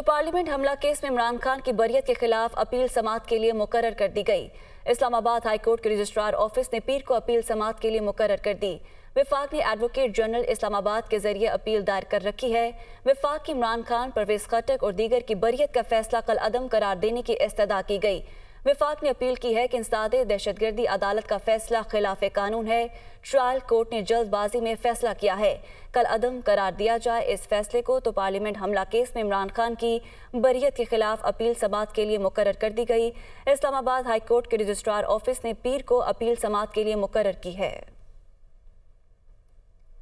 तो पार्लियामेंट हमला केस में इमरान खान की बरियत के खिलाफ अपील समात के लिए मुकर कर दी गई इस्लामाबाद हाईकोर्ट के रजिस्ट्रार ऑफिस ने पीर को अपील समात के लिए मुकर कर दी विफाक ने एडवोकेट जनरल इस्लामाबाद के जरिए अपील दायर कर रखी है विफाक की इमरान खान परवेज खटक और दीगर की बरियत का फैसला कल अदम करार देने की इस्तः की गई विफाक ने अपील की है कि इंसाद दहशतगर्दी अदालत का फैसला खिलाफ कानून है ट्रायल कोर्ट ने जल्दबाजी में फैसला किया है कल अदम करार दिया जाए इस फैसले को तो पार्लियामेंट हमला केस में इमरान खान की बरीत के खिलाफ अपील समात के लिए मुकर कर दी गई इस्लामाबाद हाईकोर्ट के रजिस्ट्रार ऑफिस ने पीर को अपील समात के लिए मुकर की है